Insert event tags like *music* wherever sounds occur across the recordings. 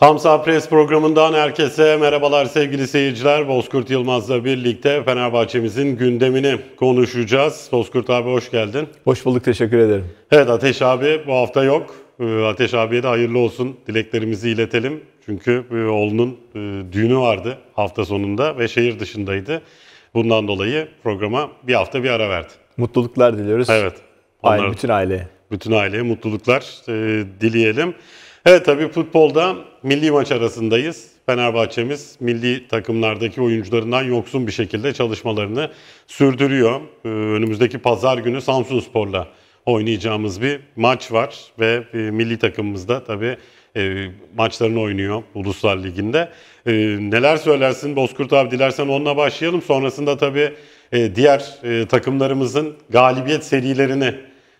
Tam Sağ Pres programından herkese merhabalar sevgili seyirciler. Bozkurt Yılmaz'la birlikte Fenerbahçe'mizin gündemini konuşacağız. Bozkurt abi hoş geldin. Hoş bulduk teşekkür ederim. Evet Ateş abi bu hafta yok. Ee, Ateş abiye de hayırlı olsun dileklerimizi iletelim. Çünkü e, oğlunun e, düğünü vardı hafta sonunda ve şehir dışındaydı. Bundan dolayı programa bir hafta bir ara verdi. Mutluluklar diliyoruz. Evet. Onlar, Aile, bütün aileye. Bütün aileye mutluluklar e, dileyelim. Evet tabii futbolda milli maç arasındayız. Fenerbahçe'miz milli takımlardaki oyuncularından yoksun bir şekilde çalışmalarını sürdürüyor. Ee, önümüzdeki pazar günü Samsun Spor'la oynayacağımız bir maç var ve e, milli takımımızda tabii e, maçlarını oynuyor Uluslar Ligi'nde. Ee, neler söylersin Bozkurt abi dilersen onunla başlayalım. Sonrasında tabii e, diğer takımlarımızın galibiyet serilerini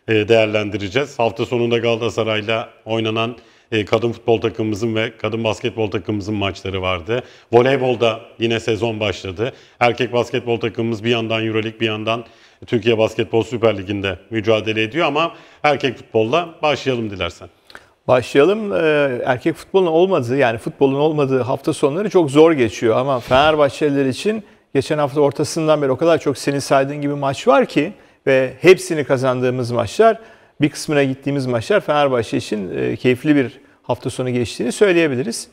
değerlendireceğiz. Hafta sonunda Galatasaray'la oynanan e, kadın futbol takımımızın ve kadın basketbol takımımızın maçları vardı. Voleybolda yine sezon başladı. Erkek basketbol takımımız bir yandan Euroleague bir yandan Türkiye Basketbol Süper Ligi'nde mücadele ediyor ama erkek futbolla başlayalım dilersen. Başlayalım. E, erkek futbolun olmadığı yani futbolun olmadığı hafta sonları çok zor geçiyor ama Fenerbahçeliler için geçen hafta ortasından beri o kadar çok senin saydığın gibi maç var ki ve hepsini kazandığımız maçlar bir kısmına gittiğimiz maçlar Fenerbahçe için e, keyifli bir hafta sonu geçtiğini söyleyebiliriz.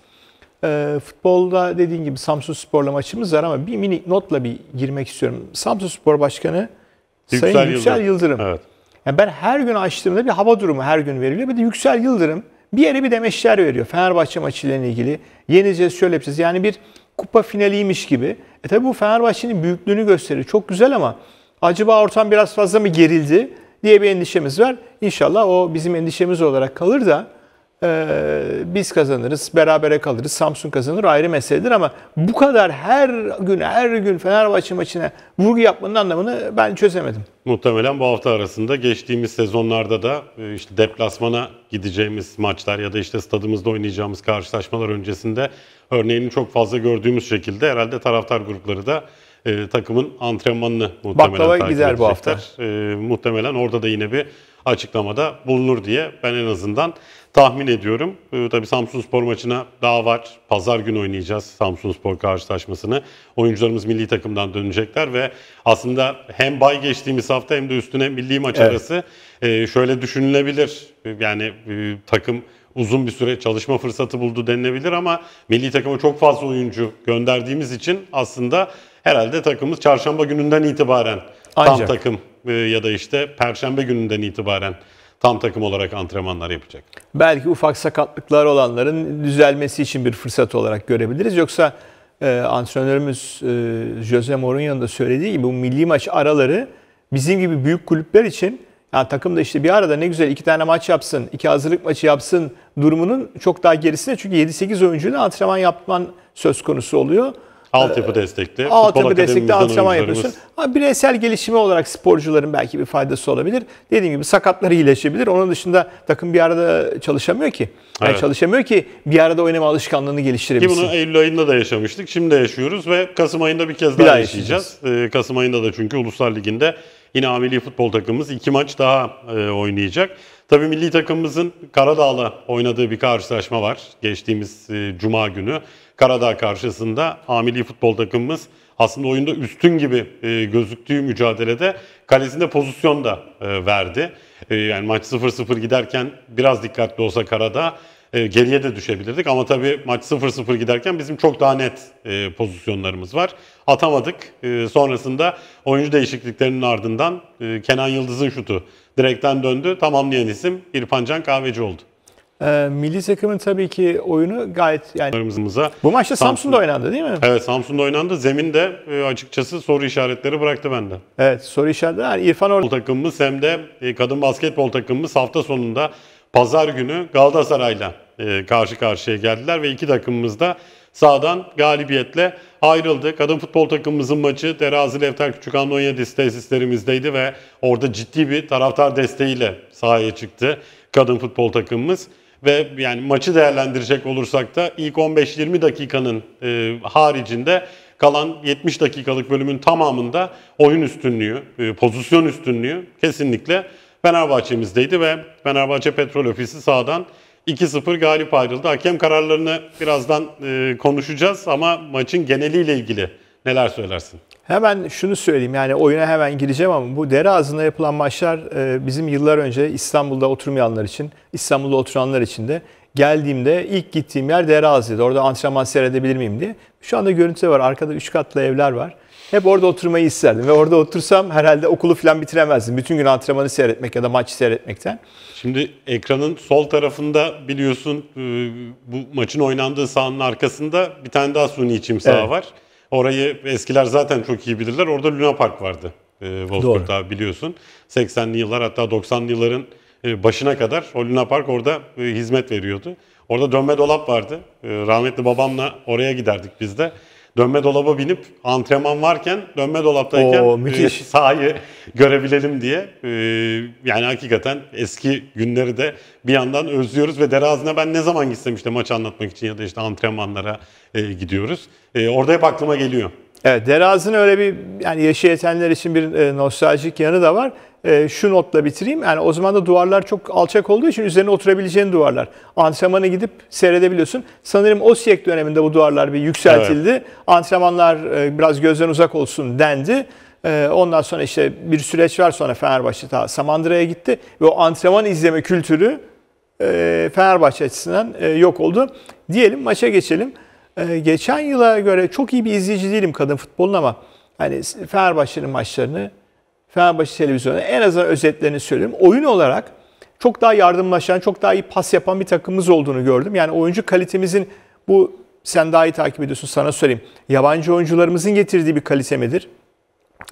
E, futbolda dediğim gibi Samsun Spor'la maçımız var ama bir minik notla bir girmek istiyorum. Samsun Spor Başkanı Yüksel Sayın Yüksel Yıldırım. Yıldırım. Evet. Yani ben her gün açtığımda bir hava durumu her gün veriliyor. Bir de Yüksel Yıldırım bir yere bir demeçler veriyor. Fenerbahçe maçıyla ilgili. Yeneceğiz, şöyle yapacağız. Yani bir kupa finaliymiş gibi. E tabi bu Fenerbahçe'nin büyüklüğünü gösteriyor. Çok güzel ama acaba ortam biraz fazla mı gerildi? diye bir endişemiz var. İnşallah o bizim endişemiz olarak kalır da e, biz kazanırız, berabere kalırız, Samsun kazanır ayrı meseledir ama bu kadar her gün her gün Fenerbahçe maçına vurgu yapmanın anlamını ben çözemedim. Muhtemelen bu hafta arasında geçtiğimiz sezonlarda da e, işte deplasmana gideceğimiz maçlar ya da işte stadımızda oynayacağımız karşılaşmalar öncesinde örneğini çok fazla gördüğümüz şekilde herhalde taraftar grupları da e, takımın antrenmanını muhtemelen Baklava takip gider edecekler. bu hafta. E, muhtemelen orada da yine bir açıklamada bulunur diye ben en azından tahmin ediyorum. E, tabii Samsun Spor maçına daha var. Pazar günü oynayacağız Samsun Spor karşılaşmasını. Oyuncularımız milli takımdan dönecekler ve aslında hem bay geçtiğimiz hafta hem de üstüne milli maç evet. arası e, şöyle düşünülebilir. E, yani e, takım uzun bir süre çalışma fırsatı buldu denilebilir ama milli takıma çok fazla oyuncu gönderdiğimiz için aslında herhalde takımımız çarşamba gününden itibaren Ancak. tam takım e, ya da işte perşembe gününden itibaren tam takım olarak antrenmanlar yapacak. Belki ufak sakatlıklar olanların düzelmesi için bir fırsat olarak görebiliriz. Yoksa e, antrenörümüz e, Jose Mourinho'nun da söylediği gibi bu milli maç araları bizim gibi büyük kulüpler için yani takım da işte bir arada ne güzel iki tane maç yapsın, iki hazırlık maçı yapsın durumunun çok daha gerisinde. Çünkü 7-8 oyuncuyla antrenman yapman söz konusu oluyor. Altyapı e, destekli. Altyapı destekli antrenman yapıyorsun. Ama bireysel gelişimi olarak sporcuların belki bir faydası olabilir. Dediğim gibi sakatları iyileşebilir. Onun dışında takım bir arada çalışamıyor ki. Yani evet. çalışamıyor ki bir arada oynama alışkanlığını geliştirebilsin. Ki bunu Eylül ayında da yaşamıştık. Şimdi de yaşıyoruz ve Kasım ayında bir kez daha, bir daha yaşayacağız. Ee, Kasım ayında da çünkü Uluslar Ligi'nde yine Ameli Futbol takımımız iki maç daha e, oynayacak. Tabii milli takımımızın Karadağ'la oynadığı bir karşılaşma var. Geçtiğimiz e, cuma günü Karadağ karşısında amili futbol takımımız aslında oyunda üstün gibi e, gözüktüğü mücadelede kalesinde pozisyon da e, verdi. yani maç 0-0 giderken biraz dikkatli olsa Karadağ e, geriye de düşebilirdik. Ama tabii maç 0-0 giderken bizim çok daha net e, pozisyonlarımız var. Atamadık. E, sonrasında oyuncu değişikliklerinin ardından Kenan Yıldız'ın şutu direkten döndü. Tamamlayan isim İrfan Can Kahveci oldu. milli takımın tabii ki oyunu gayet yani Bu maçta Samsun'da Samsun, oynandı değil mi? Evet Samsun'da oynandı. Zemin de açıkçası soru işaretleri bıraktı bende. Evet soru işaretleri. Yani İrfan Or takımımız hem de kadın basketbol takımımız hafta sonunda pazar günü Galatasaray'la e, karşı karşıya geldiler ve iki takımımız da sağdan galibiyetle ayrıldı. Kadın futbol takımımızın maçı Terazi Levter Küçük Anonya tesislerimizdeydi ve orada ciddi bir taraftar desteğiyle sahaya çıktı kadın futbol takımımız. Ve yani maçı değerlendirecek olursak da ilk 15-20 dakikanın e, haricinde kalan 70 dakikalık bölümün tamamında oyun üstünlüğü, e, pozisyon üstünlüğü kesinlikle Fenerbahçe'mizdeydi ve Fenerbahçe Petrol Ofisi sağdan. 2-0 galip ayrıldı. Hakem kararlarını birazdan e, konuşacağız ama maçın geneliyle ilgili neler söylersin? Hemen şunu söyleyeyim yani oyuna hemen gireceğim ama bu dere ağzında yapılan maçlar e, bizim yıllar önce İstanbul'da oturmayanlar için, İstanbul'da oturanlar için de geldiğimde ilk gittiğim yer Dere Dereaz'ydı. Orada antrenman seyredebilir miyim diye. Şu anda görüntü var. Arkada 3 katlı evler var. Hep orada oturmayı isterdim ve orada otursam herhalde okulu falan bitiremezdim. Bütün gün antrenmanı seyretmek ya da maçı seyretmekten. Şimdi ekranın sol tarafında biliyorsun e, bu maçın oynandığı sahanın arkasında bir tane daha suni içim saha evet. var. Orayı eskiler zaten çok iyi bilirler. Orada Luna Park vardı. E, Wolfsburg'da biliyorsun. 80'li yıllar hatta 90'lı yılların e, başına kadar o Luna Park orada hizmet veriyordu. Orada dönme dolap vardı. Rahmetli babamla oraya giderdik biz de dönme dolaba binip antrenman varken dönme dolaptayken Oo, e, sahayı *laughs* görebilelim diye. E, yani hakikaten eski günleri de bir yandan özlüyoruz ve Derazı'na ben ne zaman gitsem işte maç anlatmak için ya da işte antrenmanlara e, gidiyoruz. E, orada hep aklıma geliyor. Evet Derazi'nin öyle bir yani yaşı yetenler için bir e, nostaljik yanı da var. E, şu notla bitireyim. Yani o zaman da duvarlar çok alçak olduğu için üzerine oturabileceğin duvarlar. Antrenmana gidip seyredebiliyorsun. Sanırım o siyek döneminde bu duvarlar bir yükseltildi. Evet. Antrenmanlar e, biraz gözden uzak olsun dendi. E, ondan sonra işte bir süreç var sonra Fenerbahçe ta Samandıra'ya gitti. Ve o antrenman izleme kültürü Fenerbahçe açısından yok oldu. Diyelim maça geçelim. geçen yıla göre çok iyi bir izleyici değilim kadın futbolun ama hani Fenerbahçe'nin maçlarını Fenerbahçe televizyonu en azından özetlerini söyleyeyim. Oyun olarak çok daha yardımlaşan, çok daha iyi pas yapan bir takımımız olduğunu gördüm. Yani oyuncu kalitemizin bu sen daha iyi takip ediyorsun sana söyleyeyim. Yabancı oyuncularımızın getirdiği bir kalite midir?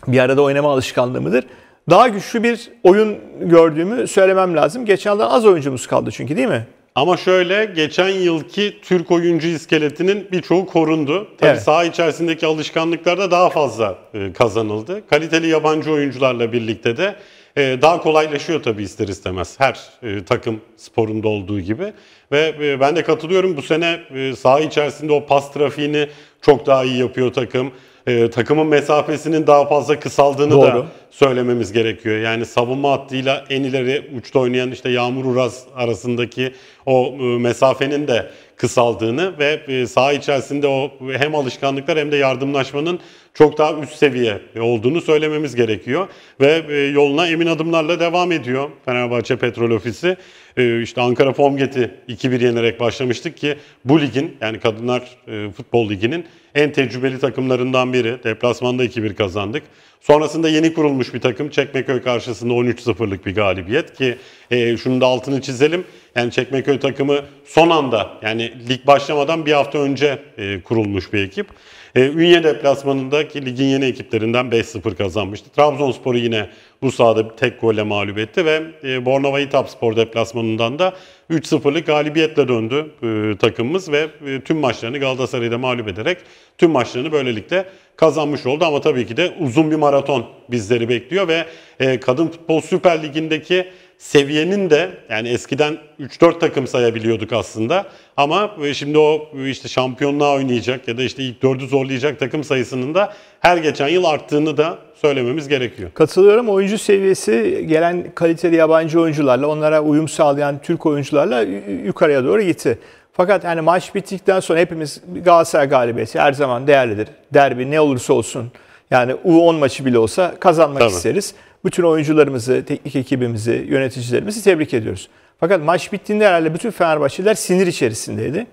Bir arada oynama alışkanlığı mıdır? Daha güçlü bir oyun gördüğümü söylemem lazım. Geçen az oyuncumuz kaldı çünkü değil mi? Ama şöyle geçen yılki Türk oyuncu iskeletinin birçoğu korundu. Tabii evet. saha içerisindeki alışkanlıklarda daha fazla e, kazanıldı. Kaliteli yabancı oyuncularla birlikte de e, daha kolaylaşıyor tabii ister istemez her e, takım sporunda olduğu gibi. Ve ben de katılıyorum bu sene saha içerisinde o pas trafiğini çok daha iyi yapıyor takım e, takımın mesafesinin daha fazla kısaldığını Doğru. da söylememiz gerekiyor. Yani savunma hattıyla en ileri uçta oynayan işte Yağmur Uras arasındaki o e, mesafenin de kısaldığını ve e, saha içerisinde o hem alışkanlıklar hem de yardımlaşmanın çok daha üst seviye olduğunu söylememiz gerekiyor ve e, yoluna emin adımlarla devam ediyor Fenerbahçe Petrol Ofisi. Ee, işte Ankara Formgeti 2-1 yenerek başlamıştık ki bu ligin yani kadınlar e, futbol liginin en tecrübeli takımlarından biri. Deplasmanda 2-1 kazandık. Sonrasında yeni kurulmuş bir takım Çekmeköy karşısında 13-0'lık bir galibiyet ki e, şunu da altını çizelim. Yani Çekmeköy takımı son anda yani lig başlamadan bir hafta önce e, kurulmuş bir ekip. E, Ünye deplasmanındaki ligin yeni ekiplerinden 5-0 kazanmıştı. Trabzonspor'u yine bu sahada tek golle mağlup etti ve e, Bornova İtapspor deplasmanından da 3-0'lık galibiyetle döndü e, takımımız ve e, tüm maçlarını Galatasaray'da mağlup ederek tüm maçlarını böylelikle kazanmış oldu. Ama tabii ki de uzun bir maraton bizleri bekliyor ve e, Kadın Futbol Süper Ligi'ndeki seviyenin de yani eskiden 3-4 takım sayabiliyorduk aslında ama e, şimdi o e, işte şampiyonluğa oynayacak ya da işte ilk 4'ü zorlayacak takım sayısının da her geçen yıl arttığını da söylememiz gerekiyor. Katılıyorum. Oyuncu seviyesi gelen kaliteli yabancı oyuncularla onlara uyum sağlayan Türk oyuncularla yukarıya doğru gitti. Fakat yani maç bittikten sonra hepimiz Galatasaray galibiyeti her zaman değerlidir. Derbi ne olursa olsun yani U10 maçı bile olsa kazanmak Tabii. isteriz. Bütün oyuncularımızı, teknik ekibimizi, yöneticilerimizi tebrik ediyoruz. Fakat maç bittiğinde herhalde bütün Fenerbahçeliler sinir içerisindeydi.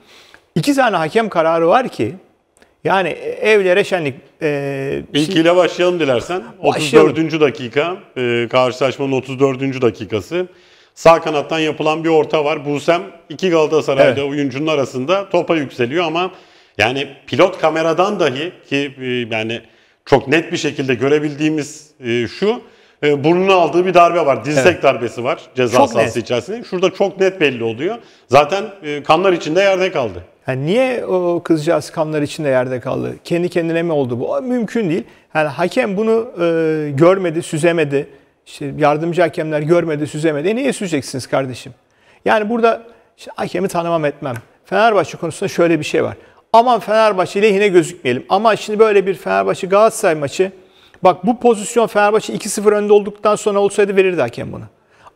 İki tane hakem kararı var ki yani evlere şenlik. E, İlkiyle şimdi, başlayalım dilersen. Başlayalım. 34. dakika e, karşılaşmanın 34. dakikası. Sağ kanattan yapılan bir orta var. Busem iki Galatasaray'da evet. oyuncunun arasında topa yükseliyor ama yani pilot kameradan dahi ki e, yani çok net bir şekilde görebildiğimiz e, şu e, burnunu aldığı bir darbe var. Dirsek evet. darbesi var ceza sahası içerisinde. Şurada çok net belli oluyor. Zaten e, kanlar içinde yerde kaldı. Yani niye o kızcağız kanlar içinde yerde kaldı? Kendi kendine mi oldu bu? Mümkün değil. Yani hakem bunu e, görmedi, süzemedi. İşte yardımcı hakemler görmedi, süzemedi. E niye süzeceksiniz kardeşim? Yani burada işte hakemi tanımam etmem. Fenerbahçe konusunda şöyle bir şey var. Aman Fenerbahçe lehine gözükmeyelim. Ama şimdi böyle bir Fenerbahçe Galatasaray maçı Bak bu pozisyon Fenerbahçe 2-0 önde olduktan sonra olsaydı verirdi hakem bunu.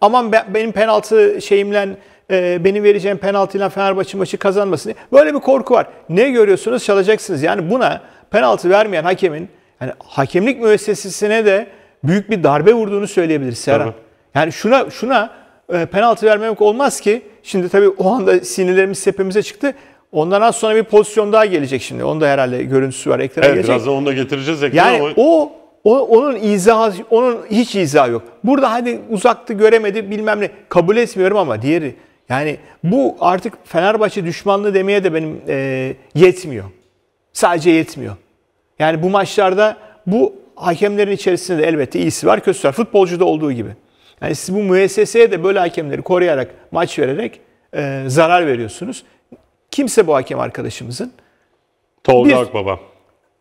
Aman ben, benim penaltı şeyimle e, benim vereceğim penaltıyla Fenerbahçe maçı kazanmasın diye. Böyle bir korku var. Ne görüyorsunuz çalacaksınız. Yani buna penaltı vermeyen hakemin yani hakemlik müessesesine de büyük bir darbe vurduğunu söyleyebiliriz Serhan. Yani şuna şuna e, penaltı vermemek olmaz ki. Şimdi tabii o anda sinirlerimiz sepemize çıktı. Ondan sonra bir pozisyon daha gelecek şimdi. da herhalde görüntüsü var ekrana evet, gelecek. Biraz da onu da getireceğiz ekrana. Yani o o, onun izahı, onun hiç izahı yok. Burada hani uzaktı göremedi bilmem ne kabul etmiyorum ama diğeri yani bu artık Fenerbahçe düşmanlığı demeye de benim e, yetmiyor. Sadece yetmiyor. Yani bu maçlarda bu hakemlerin içerisinde de elbette iyisi var, kötüsü var. da olduğu gibi. Yani siz bu müesseseye de böyle hakemleri koruyarak, maç vererek e, zarar veriyorsunuz. Kimse bu hakem arkadaşımızın. Tolga bir, Akbaba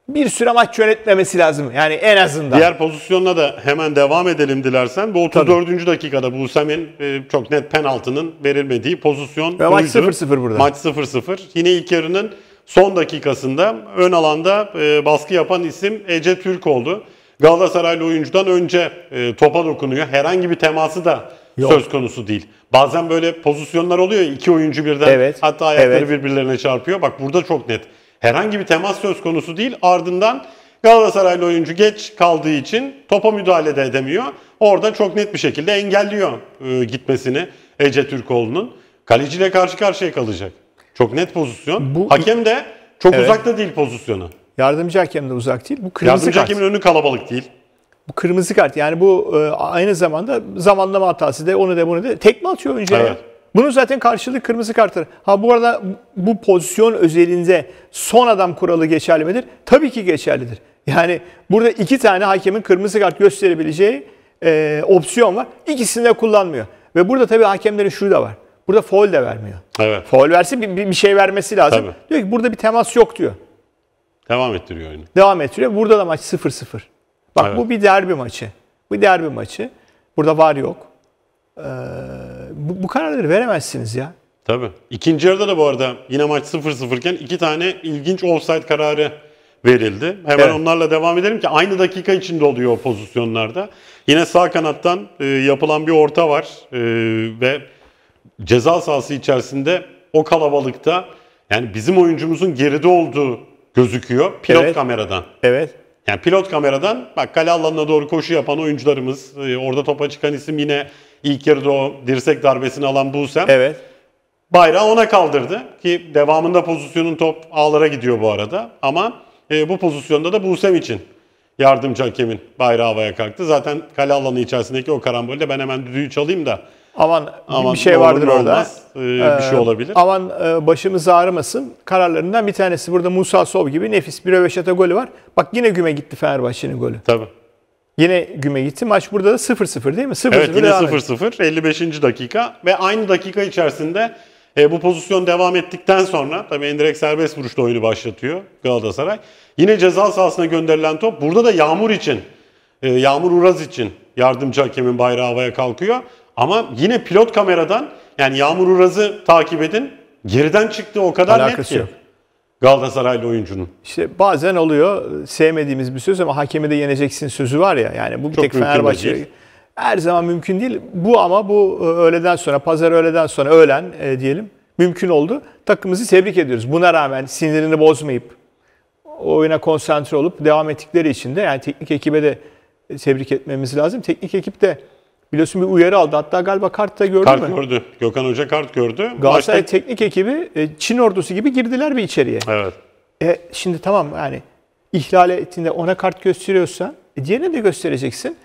bir süre maç yönetmemesi lazım. Yani en azından. Diğer pozisyonla da hemen devam edelim dilersen. Bu 34. Tabii. dakikada Semin e, çok net penaltının verilmediği pozisyon. Ve maç 0-0 burada. Maç 0-0. Yine ilk yarının son dakikasında ön alanda e, baskı yapan isim Ece Türk oldu. Galatasaraylı oyuncudan önce e, topa dokunuyor. Herhangi bir teması da Yok. söz konusu değil. Bazen böyle pozisyonlar oluyor iki oyuncu birden evet. hatta ayakları evet. birbirlerine çarpıyor. Bak burada çok net. Herhangi bir temas söz konusu değil. Ardından Galatasaraylı oyuncu geç kaldığı için topa müdahale de edemiyor. Orada çok net bir şekilde engelliyor e, gitmesini Ece Türkoğlu'nun. Kaleciyle karşı karşıya kalacak. Çok net pozisyon. Bu, Hakem de çok evet. uzakta değil pozisyonu. Yardımcı hakem de uzak değil. Bu kırmızı Yardımcı kart. hakemin önü kalabalık değil. Bu kırmızı kart. Yani bu e, aynı zamanda zamanlama hatası de onu da bunu da tekme atıyor önce. Evet. Bunun zaten karşılığı kırmızı karttır. Ha bu arada bu pozisyon özelinde son adam kuralı geçerli midir? Tabii ki geçerlidir. Yani burada iki tane hakemin kırmızı kart gösterebileceği e, opsiyon var. İkisini de kullanmıyor. Ve burada tabii hakemlerin şuyu da var. Burada foul de vermiyor. Evet. Foul versin bir, bir şey vermesi lazım. Tabii. Diyor ki burada bir temas yok diyor. Devam ettiriyor oyunu. Devam ettiriyor. Burada da maç 0-0. Bak evet. bu bir derbi maçı. Bu derbi maçı. Burada var yok. Ee, bu, bu kararları veremezsiniz ya. Tabii. İkinci yarıda da bu arada yine maç 0-0 iken iki tane ilginç offside kararı verildi. Hemen evet. onlarla devam edelim ki aynı dakika içinde oluyor o pozisyonlarda. Yine sağ kanattan e, yapılan bir orta var e, ve ceza sahası içerisinde o kalabalıkta yani bizim oyuncumuzun geride olduğu gözüküyor pilot evet. kameradan. Evet. Yani pilot kameradan bak kale alanına doğru koşu yapan oyuncularımız, e, orada topa çıkan isim yine İlk yarıda o dirsek darbesini alan Busem. Evet. Bayrağı ona kaldırdı ki devamında pozisyonun top ağlara gidiyor bu arada. Ama e, bu pozisyonda da Busem için yardımcı hakemin bayrağı havaya kalktı. Zaten kale alanı içerisindeki o karambolde ben hemen düdüğü çalayım da Aman, aman bir şey vardır orada. ee, bir şey ee, olabilir. Aman e, başımız ağrımasın. Kararlarından bir tanesi burada Musa Sov gibi nefis bir röveşata golü var. Bak yine güme gitti Fenerbahçe'nin golü. Tabii. Yine güme gitti. Maç burada da 0-0 değil mi? 0-0 evet yine 0-0. 55. dakika ve aynı dakika içerisinde e, bu pozisyon devam ettikten sonra tabii Endirek serbest vuruşla oyunu başlatıyor Galatasaray. Yine ceza sahasına gönderilen top burada da Yağmur için, e, Yağmur Uraz için yardımcı hakemin bayrağı havaya kalkıyor. Ama yine pilot kameradan yani Yağmur Uraz'ı takip edin geriden çıktı o kadar Alakası net ki. Yok. Galatasaraylı oyuncunun. İşte bazen oluyor sevmediğimiz bir söz ama hakeme de yeneceksin sözü var ya. Yani bu bir Çok tek Fenerbahçe. Değil. Her zaman mümkün değil. Bu ama bu e, öğleden sonra, pazar öğleden sonra, öğlen e, diyelim mümkün oldu. Takımımızı tebrik ediyoruz. Buna rağmen sinirini bozmayıp oyuna konsantre olup devam ettikleri için de yani teknik ekibe de e, tebrik etmemiz lazım. Teknik ekip de Biliyorsun bir uyarı aldı. Hatta galiba kart da gördü kart mü? Kart gördü. Gökhan Hoca kart gördü. Galatasaray Maçta... teknik ekibi e, Çin ordusu gibi girdiler bir içeriye. Evet. E, şimdi tamam yani ihlal ettiğinde ona kart gösteriyorsan e, diğerine de göstereceksin.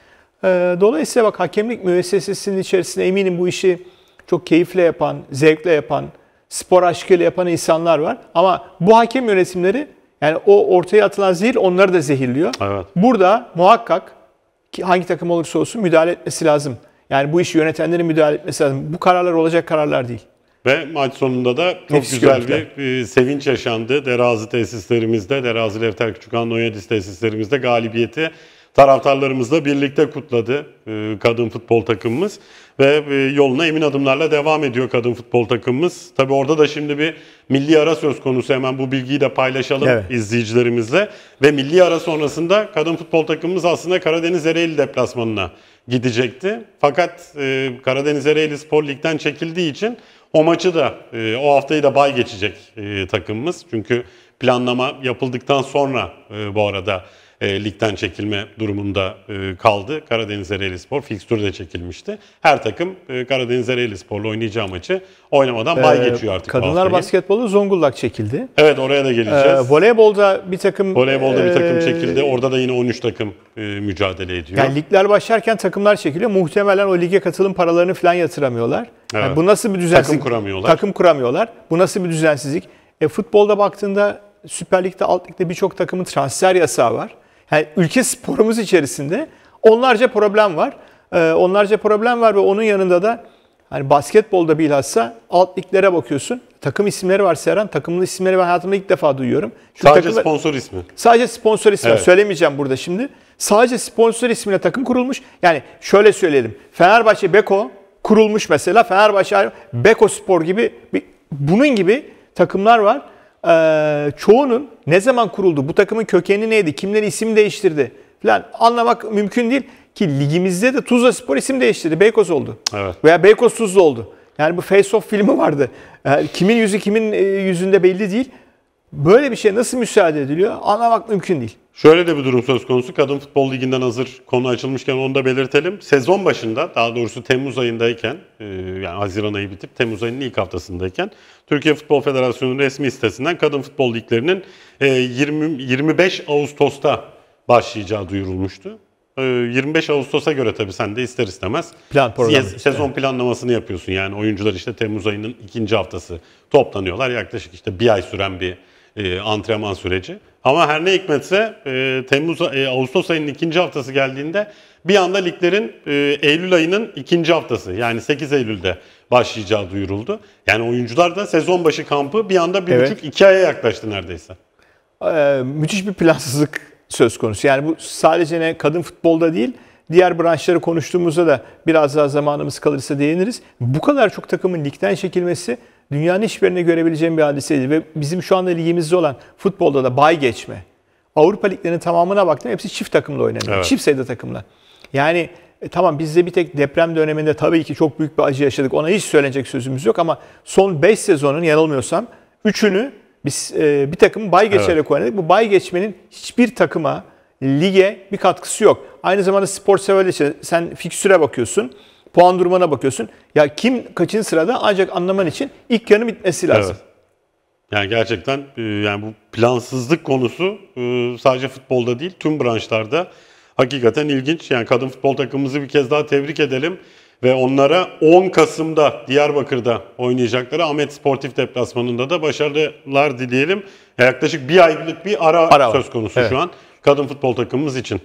E, dolayısıyla bak hakemlik müessesesinin içerisinde eminim bu işi çok keyifle yapan, zevkle yapan, spor aşkıyla yapan insanlar var. Ama bu hakem yönetimleri yani o ortaya atılan zehir onları da zehirliyor. Evet. Burada muhakkak ki hangi takım olursa olsun müdahale etmesi lazım. Yani bu işi yönetenlerin müdahale etmesi lazım. Bu kararlar olacak kararlar değil. Ve maç sonunda da çok Nefis güzel görüntüler. bir sevinç yaşandı. Derazi tesislerimizde, Deraziler Terkçukan Nonyadis tesislerimizde galibiyeti taraftarlarımızla birlikte kutladı e, kadın futbol takımımız. Ve e, yoluna emin adımlarla devam ediyor kadın futbol takımımız. Tabi orada da şimdi bir milli ara söz konusu hemen bu bilgiyi de paylaşalım evet. izleyicilerimizle. Ve milli ara sonrasında kadın futbol takımımız aslında Karadeniz Ereğli deplasmanına gidecekti. Fakat e, Karadeniz Ereğli Spor Lig'den çekildiği için o maçı da o haftayı da bay geçecek takımımız. Çünkü planlama yapıldıktan sonra bu arada e, ligden çekilme durumunda e, kaldı. Karadeniz Ereğli Spor fikstürü de çekilmişti. Her takım e, Karadeniz Ereğli Spor'la oynayacağı maçı oynamadan e, bay geçiyor artık. Kadınlar basketbolu Zonguldak çekildi. Evet oraya da geleceğiz. Ee, voleybolda bir takım Voleybolda bir takım e, çekildi. Orada da yine 13 takım e, mücadele ediyor. Yani ligler başlarken takımlar çekiliyor. Muhtemelen o lige katılım paralarını falan yatıramıyorlar. Evet. Yani bu nasıl bir düzensizlik? Takım kuramıyorlar. Takım kuramıyorlar. Bu nasıl bir düzensizlik? E, futbolda baktığında Süper Lig'de, Alt Lig'de birçok takımın transfer yasağı var. Yani ülke sporumuz içerisinde onlarca problem var. Ee, onlarca problem var ve onun yanında da hani basketbolda bilhassa alt liglere bakıyorsun. Takım isimleri var Serhan. Takımın isimleri ben hayatımda ilk defa duyuyorum. Şu sadece takımda, sponsor ismi. Sadece sponsor ismi. Evet. Söylemeyeceğim burada şimdi. Sadece sponsor ismiyle takım kurulmuş. Yani şöyle söyleyelim. Fenerbahçe Beko kurulmuş mesela. Fenerbahçe Beko Spor gibi bir, bunun gibi takımlar var. Ee, çoğunun ne zaman kuruldu, bu takımın kökeni neydi, kimler isim değiştirdi falan anlamak mümkün değil. Ki ligimizde de Tuzla Spor isim değiştirdi. Beykoz oldu. Evet. Veya Beykoz Tuzla oldu. Yani bu Face Off filmi vardı. Ee, kimin yüzü kimin e, yüzünde belli değil. Böyle bir şey nasıl müsaade ediliyor anlamak mümkün değil. Şöyle de bir durum söz konusu. Kadın Futbol Ligi'nden hazır konu açılmışken onu da belirtelim. Sezon başında daha doğrusu Temmuz ayındayken e, yani Haziran ayı bitip Temmuz ayının ilk haftasındayken Türkiye Futbol Federasyonu'nun resmi sitesinden kadın futbol liglerinin 20, e, 25 Ağustos'ta başlayacağı duyurulmuştu. 25 e, Ağustos'a göre tabii sen de ister istemez Plan programı işte. sezon planlamasını yapıyorsun. Yani oyuncular işte Temmuz ayının ikinci haftası toplanıyorlar. Yaklaşık işte bir ay süren bir antrenman süreci. Ama her ne hikmetse e, Temmuz e, Ağustos ayının ikinci haftası geldiğinde bir anda liglerin e, Eylül ayının ikinci haftası yani 8 Eylül'de başlayacağı duyuruldu. Yani oyuncular da sezon başı kampı bir anda bir evet. buçuk iki aya yaklaştı neredeyse. Ee, müthiş bir plansızlık söz konusu. Yani bu sadece ne kadın futbolda değil diğer branşları konuştuğumuzda da biraz daha zamanımız kalırsa değiniriz. Bu kadar çok takımın ligden çekilmesi dünyanın hiçbirini görebileceğim bir hadiseydi. Ve bizim şu anda ligimizde olan futbolda da bay geçme. Avrupa liglerinin tamamına baktım hepsi çift takımla oynanıyor. Evet. Çift sayıda takımla. Yani e, tamam bizde bir tek deprem döneminde tabii ki çok büyük bir acı yaşadık. Ona hiç söylenecek sözümüz yok ama son 5 sezonun yanılmıyorsam 3'ünü biz e, bir takım bay geçerek evet. oynadık. Bu bay geçmenin hiçbir takıma lige bir katkısı yok. Aynı zamanda spor severler için sen fikstüre bakıyorsun puan durumuna bakıyorsun. Ya kim kaçın sırada ancak anlaman için ilk yarının bitmesi lazım. Evet. Yani gerçekten e, yani bu plansızlık konusu e, sadece futbolda değil tüm branşlarda hakikaten ilginç. Yani kadın futbol takımımızı bir kez daha tebrik edelim ve onlara 10 Kasım'da Diyarbakır'da oynayacakları Ahmet Sportif deplasmanında da başarılar dileyelim. Yaklaşık bir aylık bir ara, ara söz konusu evet. şu an kadın futbol takımımız için.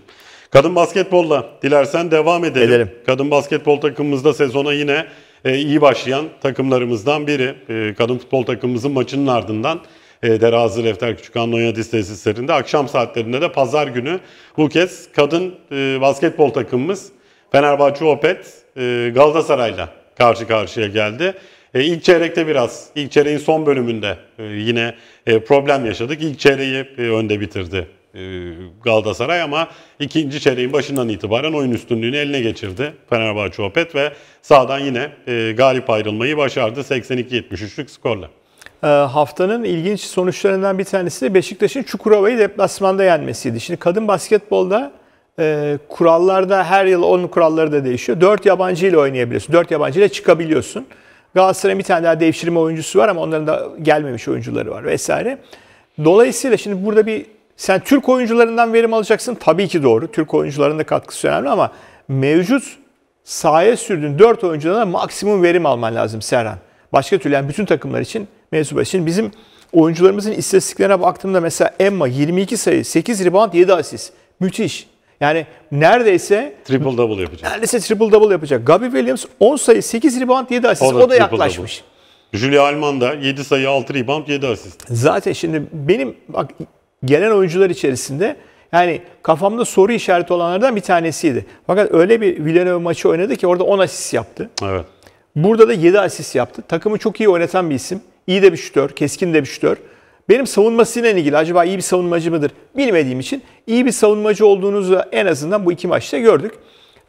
Kadın basketbolla dilersen devam edelim. edelim. Kadın basketbol takımımızda sezona yine e, iyi başlayan takımlarımızdan biri. E, kadın futbol takımımızın maçının ardından e, Derazi Lefter Küçük Anlonyadis tesislerinde akşam saatlerinde de pazar günü bu kez kadın e, basketbol takımımız Fenerbahçe Opet e, Galatasaray'la karşı karşıya geldi. E, ilk çeyrekte biraz, ilk çeyreğin son bölümünde e, yine e, problem yaşadık. İlk çeyreği e, önde bitirdi e, Galatasaray ama ikinci çeyreğin başından itibaren oyun üstünlüğünü eline geçirdi Fenerbahçe Opet ve sağdan yine e, galip ayrılmayı başardı 82-73'lük skorla. E, haftanın ilginç sonuçlarından bir tanesi de Beşiktaş'ın Çukurova'yı deplasmanda yenmesiydi. Şimdi kadın basketbolda kurallarda her yıl onun kuralları da değişiyor. 4 yabancı ile oynayabiliyorsun. 4 yabancı ile çıkabiliyorsun. Galatasaray'ın bir tane daha devşirme oyuncusu var ama onların da gelmemiş oyuncuları var vesaire. Dolayısıyla şimdi burada bir sen Türk oyuncularından verim alacaksın. Tabii ki doğru. Türk oyuncuların da katkısı önemli ama mevcut sahaya sürdüğün 4 oyuncudan da maksimum verim alman lazım Serhan. Başka türlü yani bütün takımlar için mevzu için bizim oyuncularımızın istatistiklerine baktığımda mesela Emma 22 sayı, 8 rebound, 7 asist. Müthiş. Yani neredeyse triple double yapacak. Neredeyse triple double yapacak. Gabi Williams 10 sayı, 8 rebound, 7 asist. O da, o da yaklaşmış. Double. Julia Alman da 7 sayı, 6 rebound, 7 asist. Zaten şimdi benim bak gelen oyuncular içerisinde yani kafamda soru işareti olanlardan bir tanesiydi. Fakat öyle bir Villeneuve maçı oynadı ki orada 10 asist yaptı. Evet. Burada da 7 asist yaptı. Takımı çok iyi oynatan bir isim. İyi de bir şütör, keskin de bir şütör. Benim savunmasıyla ilgili acaba iyi bir savunmacı mıdır bilmediğim için iyi bir savunmacı olduğunuzu en azından bu iki maçta gördük.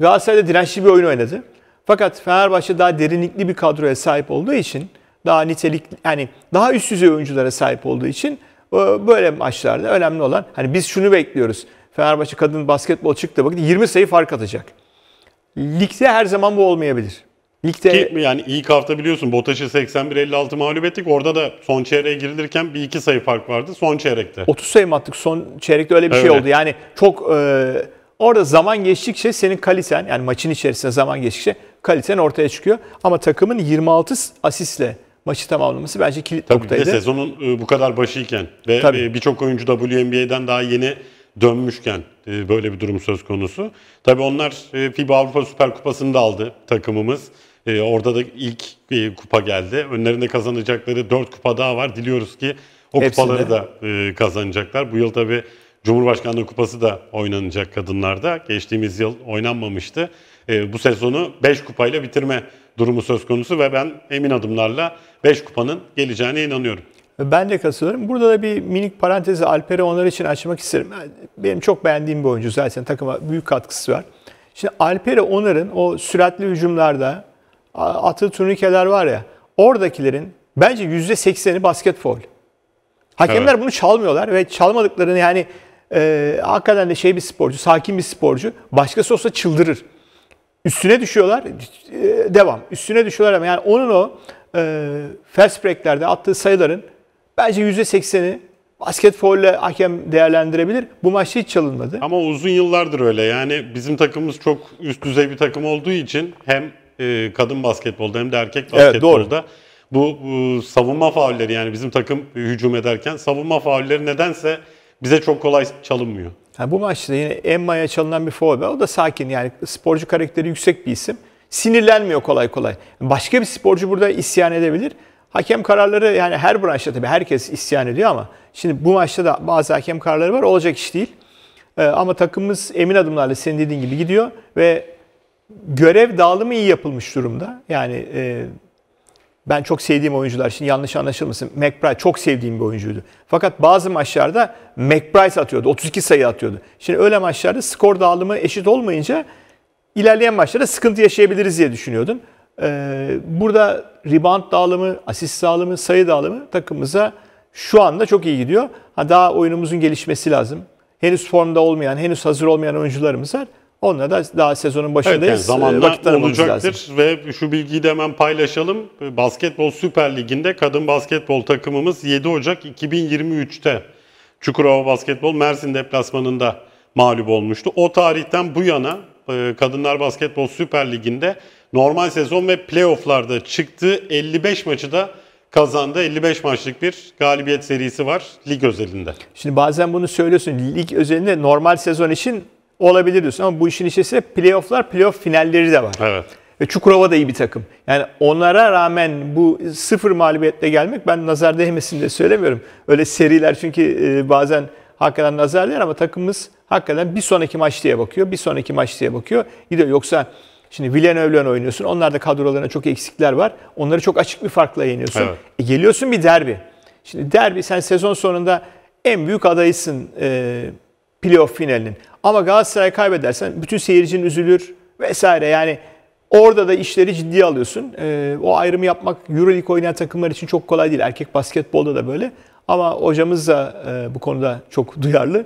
Galatasaray'da dirençli bir oyun oynadı. Fakat Fenerbahçe daha derinlikli bir kadroya sahip olduğu için daha nitelik yani daha üst düzey oyunculara sahip olduğu için ee, böyle maçlarda önemli olan hani biz şunu bekliyoruz. Fenerbahçe kadın basketbol çıktı bakın 20 sayı fark atacak. Ligde her zaman bu olmayabilir. Ligde... Ki yani ilk hafta biliyorsun Botaş'ı 81-56 mağlup ettik. Orada da son çeyreğe girilirken bir iki sayı fark vardı son çeyrekte. 30 sayı mı attık son çeyrekte öyle bir şey öyle. şey oldu. Yani çok e, orada zaman geçtikçe senin kaliten yani maçın içerisinde zaman geçtikçe kaliten ortaya çıkıyor. Ama takımın 26 asistle maçı tamamlaması bence kilit Tabii noktaydı. Tabii sezonun e, bu kadar başıyken ve e, birçok oyuncu WNBA'den daha yeni dönmüşken e, böyle bir durum söz konusu. Tabii onlar FIBA Avrupa Süper Kupası'nı da aldı takımımız. Orada da ilk bir kupa geldi. Önlerinde kazanacakları 4 kupa daha var. Diliyoruz ki o Hepsinde. kupaları da kazanacaklar. Bu yıl tabii Cumhurbaşkanlığı Kupası da oynanacak kadınlarda. Geçtiğimiz yıl oynanmamıştı. Bu sezonu 5 kupayla bitirme durumu söz konusu ve ben emin adımlarla 5 kupanın geleceğine inanıyorum. Ben de katılıyorum. Burada da bir minik parantezi Alper'e onlar için açmak isterim. Benim çok beğendiğim bir oyuncu zaten takıma büyük katkısı var. Şimdi Alper'e Onar'ın o süratli hücumlarda atı turnikeler var ya oradakilerin bence %80'i basket foul. Hakemler evet. bunu çalmıyorlar ve çalmadıklarını yani e, hakikaten de şey bir sporcu, sakin bir sporcu başkası olsa çıldırır. Üstüne düşüyorlar, e, devam. Üstüne düşüyorlar ama yani onun o e, fast breaklerde attığı sayıların bence %80'i basket faulle hakem değerlendirebilir. Bu maç hiç çalınmadı. Ama uzun yıllardır öyle. Yani bizim takımımız çok üst düzey bir takım olduğu için hem e, kadın basketbolda hem de erkek basketbolda evet, Bu, bu savunma faulleri yani bizim takım hücum ederken savunma faulleri nedense bize çok kolay çalınmıyor. Yani bu maçta yine Emma'ya çalınan bir foul O da sakin yani sporcu karakteri yüksek bir isim. Sinirlenmiyor kolay kolay. Başka bir sporcu burada isyan edebilir. Hakem kararları yani her branşta tabii herkes isyan ediyor ama şimdi bu maçta da bazı hakem kararları var. Olacak iş değil. Ee, ama takımımız emin adımlarla senin dediğin gibi gidiyor ve görev dağılımı iyi yapılmış durumda. Yani e, ben çok sevdiğim oyuncular şimdi yanlış anlaşılmasın. McBride çok sevdiğim bir oyuncuydu. Fakat bazı maçlarda McBride atıyordu. 32 sayı atıyordu. Şimdi öyle maçlarda skor dağılımı eşit olmayınca ilerleyen maçlarda sıkıntı yaşayabiliriz diye düşünüyordum. Ee, burada rebound dağılımı, asist dağılımı, sayı dağılımı takımımıza şu anda çok iyi gidiyor. Ha, daha oyunumuzun gelişmesi lazım. Henüz formda olmayan, henüz hazır olmayan oyuncularımız var. Onlara da daha sezonun başındayız. Evet, yani ee, Vakit olacaktır lazım. ve şu bilgiyi de hemen paylaşalım. Ee, basketbol Süper Ligi'nde kadın basketbol takımımız 7 Ocak 2023'te Çukurova Basketbol Mersin deplasmanında mağlup olmuştu. O tarihten bu yana e, Kadınlar Basketbol Süper Ligi'nde normal sezon ve playofflarda çıktığı 55 maçı da kazandı. 55 maçlık bir galibiyet serisi var lig özelinde. Şimdi bazen bunu söylüyorsun. Lig özelinde normal sezon için olabilir diyorsun. Ama bu işin içerisinde playofflar, playoff finalleri de var. Evet. Ve Çukurova da iyi bir takım. Yani onlara rağmen bu sıfır mağlubiyetle gelmek ben nazar değmesin de söylemiyorum. Öyle seriler çünkü e, bazen hakikaten nazar değer ama takımımız hakikaten bir sonraki maç diye bakıyor. Bir sonraki maç diye bakıyor. Gidiyor. Yoksa şimdi Villeneuve'le oynuyorsun. Onlarda kadrolarına çok eksikler var. Onları çok açık bir farkla yeniyorsun. Evet. E geliyorsun bir derbi. Şimdi derbi sen sezon sonunda en büyük adayısın e, playoff finalinin. Ama Galatasaray kaybedersen bütün seyircin üzülür vesaire. Yani orada da işleri ciddiye alıyorsun. E, o ayrımı yapmak Euroleague oynayan takımlar için çok kolay değil. Erkek basketbolda da böyle. Ama hocamız da e, bu konuda çok duyarlı.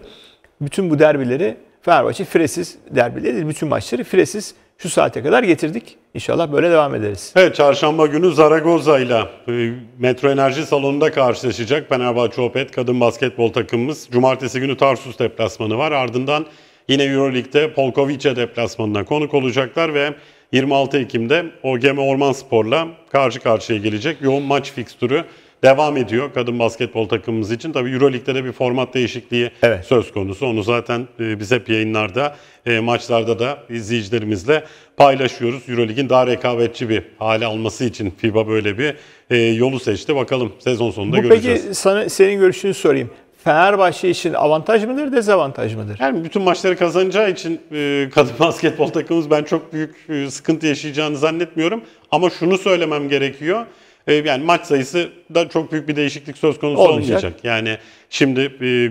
Bütün bu derbileri Fenerbahçe firesiz derbileri değil. Bütün maçları firesiz şu saate kadar getirdik. İnşallah böyle devam ederiz. Evet çarşamba günü Zaragoza ile e, Metro Enerji Salonu'nda karşılaşacak Fenerbahçe Opet kadın basketbol takımımız. Cumartesi günü Tarsus deplasmanı var. Ardından Yine Euroleague'de Polkovice deplasmanına konuk olacaklar ve 26 Ekim'de o Geme Orman Spor'la karşı karşıya gelecek. Yoğun maç fikstürü devam ediyor kadın basketbol takımımız için. Tabii Euroleague'de de bir format değişikliği evet. söz konusu. Onu zaten e, biz hep yayınlarda, e, maçlarda da izleyicilerimizle paylaşıyoruz. Euroleague'in daha rekabetçi bir hale alması için FIBA böyle bir e, yolu seçti. Bakalım sezon sonunda Bu göreceğiz. Peki sana, senin görüşünü sorayım. Fenerbahçe için avantaj mıdır, dezavantaj mıdır? Yani bütün maçları kazanacağı için e, kadın *laughs* basketbol takımımız ben çok büyük e, sıkıntı yaşayacağını zannetmiyorum. Ama şunu söylemem gerekiyor. E, yani maç sayısı da çok büyük bir değişiklik söz konusu olmayacak. olmayacak. Yani şimdi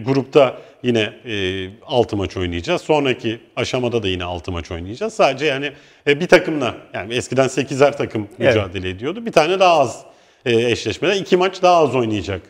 grupta yine e, 6 maç oynayacağız. Sonraki aşamada da yine 6 maç oynayacağız. Sadece yani bir takımla yani eskiden 8'er takım evet. mücadele ediyordu. Bir tane daha az eşleşmede eşleşmeden iki maç daha az oynayacak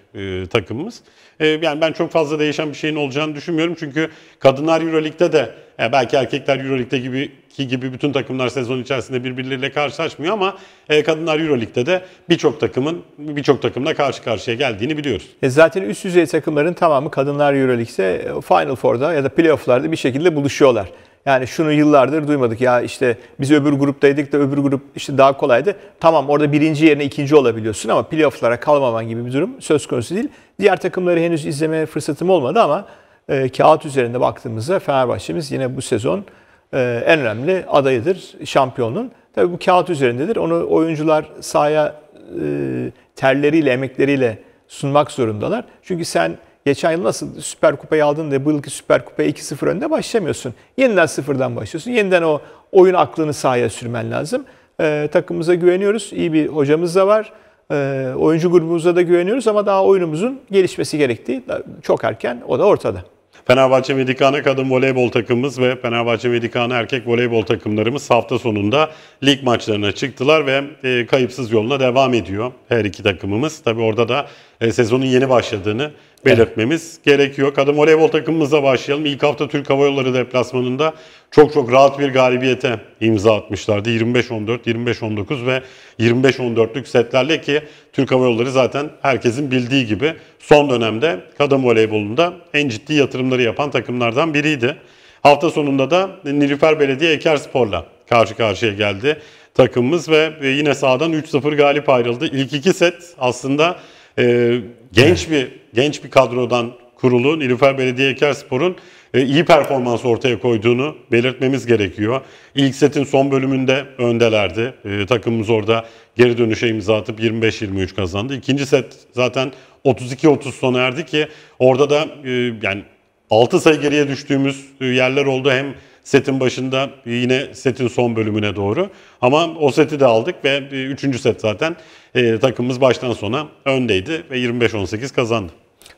takımımız. Ee, yani ben çok fazla değişen bir şeyin olacağını düşünmüyorum. Çünkü kadınlar Euroleague'de de e, belki erkekler Euroleague'de gibi ki gibi bütün takımlar sezon içerisinde birbirleriyle karşılaşmıyor ama e, kadınlar Euroleague'de de birçok takımın birçok takımla karşı karşıya geldiğini biliyoruz. E zaten üst düzey takımların tamamı kadınlar Euroleague'se e, Final Four'da ya da playoff'larda bir şekilde buluşuyorlar. Yani şunu yıllardır duymadık ya işte biz öbür gruptaydık da öbür grup işte daha kolaydı. Tamam orada birinci yerine ikinci olabiliyorsun ama playofflara kalmaman gibi bir durum söz konusu değil. Diğer takımları henüz izleme fırsatım olmadı ama e, kağıt üzerinde baktığımızda Fenerbahçe'miz yine bu sezon e, en önemli adayıdır şampiyonun. Tabii bu kağıt üzerindedir. Onu oyuncular sahaya e, terleriyle, emekleriyle sunmak zorundalar. Çünkü sen Geçen yıl nasıl Süper Kupa'yı aldın diye bu yılki Süper Kupa'ya 2-0 önde başlamıyorsun. Yeniden sıfırdan başlıyorsun. Yeniden o oyun aklını sahaya sürmen lazım. E, takımımıza güveniyoruz. İyi bir hocamız da var. E, oyuncu grubumuza da güveniyoruz ama daha oyunumuzun gelişmesi gerektiği çok erken. O da ortada. Fenerbahçe Medikana kadın voleybol takımımız ve Fenerbahçe Medikana erkek voleybol takımlarımız hafta sonunda lig maçlarına çıktılar ve e, kayıpsız yoluna devam ediyor her iki takımımız. Tabi orada da e, sezonun yeni başladığını belirtmemiz evet. gerekiyor. Kadın voleybol takımımıza başlayalım. İlk hafta Türk Hava Yolları deplasmanında çok çok rahat bir galibiyete imza atmışlardı. 25-14, 25-19 ve 25-14'lük setlerle ki Türk Hava Yolları zaten herkesin bildiği gibi son dönemde kadın voleybolunda en ciddi yatırımları yapan takımlardan biriydi. Hafta sonunda da Nilüfer Belediye Ekerspor'la karşı karşıya geldi takımımız ve yine sahadan 3-0 galip ayrıldı. İlk iki set aslında e, genç bir genç bir kadrodan kurulu Nilüfer Belediye Ekerspor'un e, iyi performans ortaya koyduğunu belirtmemiz gerekiyor. İlk setin son bölümünde öndelerdi. E, takımımız orada geri dönüşe imza atıp 25-23 kazandı. İkinci set zaten 32-30 sona erdi ki orada da e, yani 6 sayı geriye düştüğümüz e, yerler oldu. Hem Setin başında yine setin son bölümüne doğru. Ama o seti de aldık ve 3. E, set zaten e, takımımız baştan sona öndeydi ve 25-18 kazandı.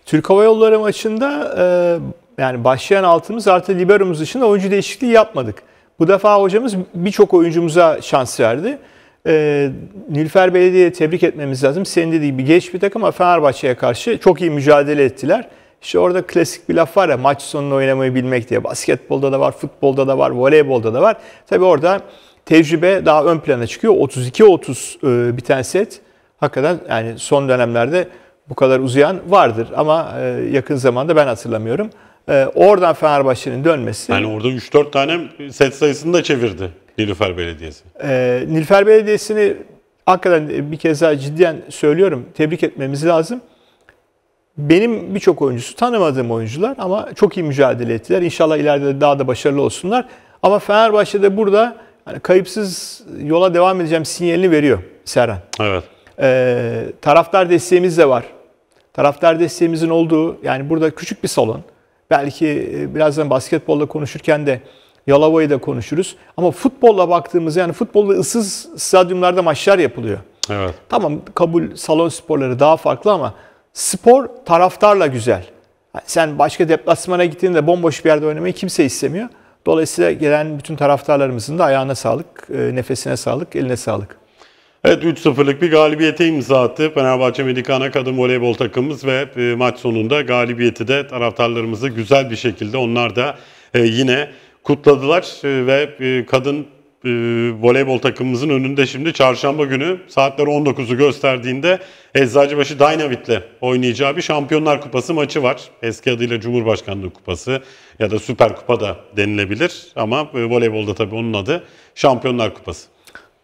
Türk Hava Yolları maçında e, yani başlayan altımız artı liberomuz için oyuncu değişikliği yapmadık. Bu defa hocamız birçok oyuncumuza şans verdi. E, Nilüfer Belediye'ye tebrik etmemiz lazım. Senin dediği gibi geç bir takım ama Fenerbahçe'ye karşı çok iyi mücadele ettiler. İşte orada klasik bir laf var ya maç sonunu oynamayı bilmek diye. Basketbolda da var, futbolda da var, voleybolda da var. Tabii orada tecrübe daha ön plana çıkıyor. 32-30 e, biten set hakikaten yani son dönemlerde bu kadar uzayan vardır ama e, yakın zamanda ben hatırlamıyorum. E, oradan Fenerbahçe'nin dönmesi. Yani orada 3-4 tane set sayısını da çevirdi Nilüfer Belediyesi. Nilüfer Belediyesi'ni hakikaten bir kez daha ciddiyen söylüyorum. Tebrik etmemiz lazım benim birçok oyuncusu tanımadığım oyuncular ama çok iyi mücadele ettiler. İnşallah ileride daha da başarılı olsunlar. Ama Fenerbahçe'de burada hani kayıpsız yola devam edeceğim sinyalini veriyor Serhan. Evet. Ee, taraftar desteğimiz de var. Taraftar desteğimizin olduğu yani burada küçük bir salon. Belki e, birazdan basketbolla konuşurken de Yalova'yı da konuşuruz. Ama futbolla baktığımız yani futbolda ıssız stadyumlarda maçlar yapılıyor. Evet. Tamam kabul salon sporları daha farklı ama spor taraftarla güzel. Sen başka deplasmana gittiğinde bomboş bir yerde oynamayı kimse istemiyor. Dolayısıyla gelen bütün taraftarlarımızın da ayağına sağlık, e, nefesine sağlık, eline sağlık. Evet 3-0'lık bir galibiyete imza attı Fenerbahçe Medikana kadın voleybol takımımız ve e, maç sonunda galibiyeti de taraftarlarımızı güzel bir şekilde onlar da e, yine kutladılar ve kadın e, voleybol takımımızın önünde şimdi çarşamba günü saatler 19'u gösterdiğinde Eczacıbaşı Dynavit'le oynayacağı bir Şampiyonlar Kupası maçı var. Eski adıyla Cumhurbaşkanlığı Kupası ya da Süper Kupa da denilebilir ama e, voleybolda tabii onun adı Şampiyonlar Kupası.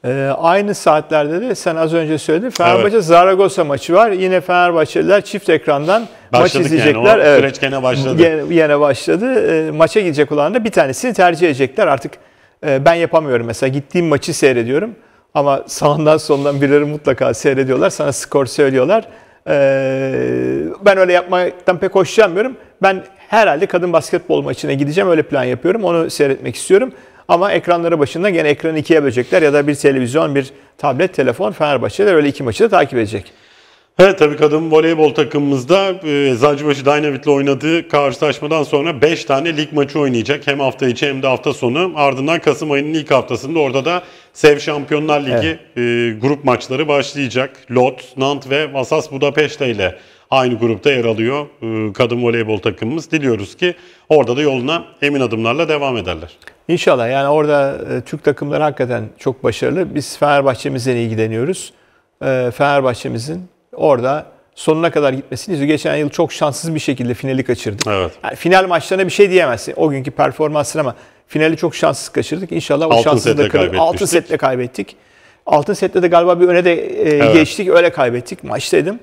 Ee, aynı saatlerde de sen az önce söyledin Fenerbahçe evet. Zaragoza maçı var. Yine Fenerbahçeliler çift ekrandan Başladık maç izleyecekler. Yani, o evet. süreç gene başladı. Yine, yine başladı. E, maça gidecek olan da bir tanesini tercih edecekler artık. Ee, ben yapamıyorum mesela. Gittiğim maçı seyrediyorum ama sağından solundan birileri mutlaka seyrediyorlar. Sana skor söylüyorlar. Ee, ben öyle yapmaktan pek hoşlanmıyorum. Ben herhalde kadın basketbol maçına gideceğim. Öyle plan yapıyorum. Onu seyretmek istiyorum. Ama ekranları başında gene ekranı ikiye bölecekler ya da bir televizyon, bir tablet, telefon Fenerbahçe'de öyle iki maçı da takip edecek. Evet tabii kadın voleybol takımımızda Eczacıbaşı Dynamit'le oynadığı karşılaşmadan sonra 5 tane lig maçı oynayacak. Hem hafta içi hem de hafta sonu. Ardından Kasım ayının ilk haftasında orada da Sev Şampiyonlar Ligi evet. e, grup maçları başlayacak. Lot, Nant ve Vasas Budapeşte ile aynı grupta yer alıyor e, kadın voleybol takımımız. Diliyoruz ki orada da yoluna emin adımlarla devam ederler. İnşallah yani orada e, Türk takımları hakikaten çok başarılı. Biz Fenerbahçe'mizle ilgileniyoruz. E, Fenerbahçe'mizin orada sonuna kadar gitmesini geçen yıl çok şanssız bir şekilde finali kaçırdık. Evet. Yani final maçlarına bir şey diyemezsin o günkü performansına ama finali çok şanssız kaçırdık. İnşallah o altın da kaybettik. Altın setle kaybettik. Altın setle de galiba bir öne de e, evet. geçtik, öyle kaybettik. Maçtaydım.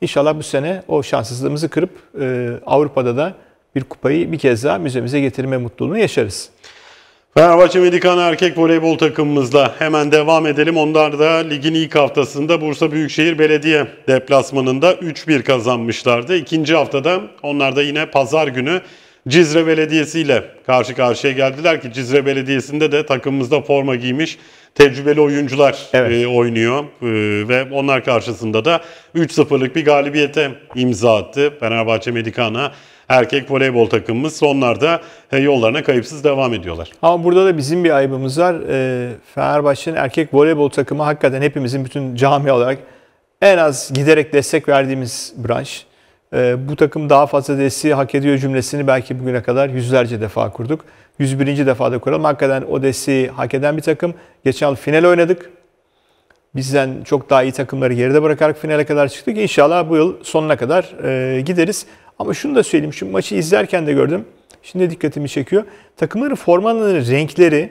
İnşallah bu sene o şanssızlığımızı kırıp e, Avrupa'da da bir kupayı bir kez daha müzemize getirme mutluluğunu yaşarız. Fenerbahçe Medikan erkek voleybol takımımızla hemen devam edelim. Onlar da ligin ilk haftasında Bursa Büyükşehir Belediye deplasmanında 3-1 kazanmışlardı. İkinci haftada onlar da yine pazar günü Cizre Belediyesi ile karşı karşıya geldiler ki Cizre Belediyesi'nde de takımımızda forma giymiş tecrübeli oyuncular evet. E, oynuyor e, ve onlar karşısında da 3-0'lık bir galibiyete imza attı Fenerbahçe Medikan'a erkek voleybol takımımız sonlarda e, yollarına kayıpsız devam ediyorlar. Ama burada da bizim bir ayıbımız var. E, Fenerbahçe'nin erkek voleybol takımı hakikaten hepimizin bütün cami olarak en az giderek destek verdiğimiz branş. E, bu takım daha fazla desteği hak ediyor cümlesini belki bugüne kadar yüzlerce defa kurduk. 101. defada kuralım. Hakikaten o desteği hak eden bir takım. Geçen yıl final oynadık. Bizden çok daha iyi takımları geride bırakarak finale kadar çıktık. İnşallah bu yıl sonuna kadar gideriz. Ama şunu da söyleyeyim. Şu maçı izlerken de gördüm. Şimdi dikkatimi çekiyor. Takımların formalarının renkleri